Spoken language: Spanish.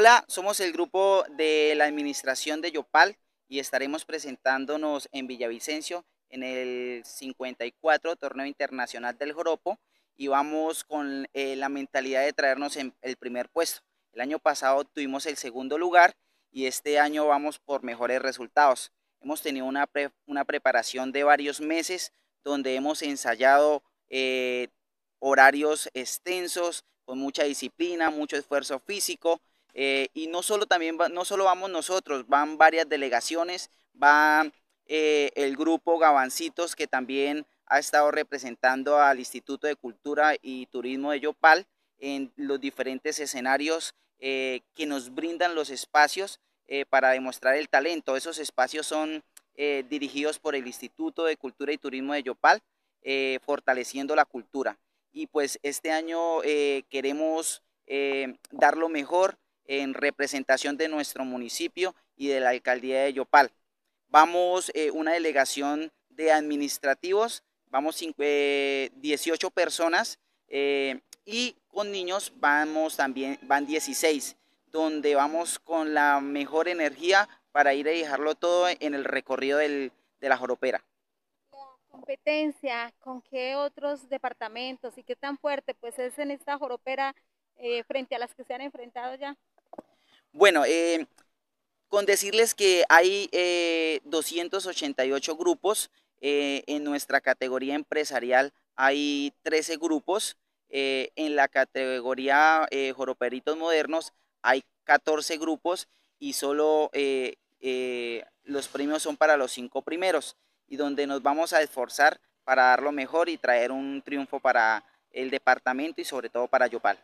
Hola, somos el grupo de la administración de Yopal y estaremos presentándonos en Villavicencio en el 54 Torneo Internacional del Joropo y vamos con eh, la mentalidad de traernos el primer puesto. El año pasado tuvimos el segundo lugar y este año vamos por mejores resultados. Hemos tenido una, una preparación de varios meses donde hemos ensayado eh, horarios extensos, con mucha disciplina, mucho esfuerzo físico eh, y no solo, también no solo vamos nosotros, van varias delegaciones, va eh, el grupo Gavancitos que también ha estado representando al Instituto de Cultura y Turismo de Yopal en los diferentes escenarios eh, que nos brindan los espacios para demostrar el talento. Esos espacios son dirigidos por el Instituto de Cultura y Turismo de Yopal, fortaleciendo la cultura. Y pues este año queremos dar lo mejor, en representación de nuestro municipio y de la alcaldía de Yopal. Vamos eh, una delegación de administrativos, vamos 18 eh, personas eh, y con niños vamos también, van 16, donde vamos con la mejor energía para ir a dejarlo todo en el recorrido del, de la joropera. competencia, ¿con qué otros departamentos y qué tan fuerte pues es en esta joropera frente a las que se han enfrentado ya? Bueno, eh, con decirles que hay 288 eh, grupos. Eh, en nuestra categoría empresarial hay 13 grupos. en la categoría joroperitos modernos hay 14 grupos y solo los premios son para los cinco primeros y donde nos vamos a esforzar para dar lo mejor y traer un triunfo para el departamento y sobre todo para Yopal.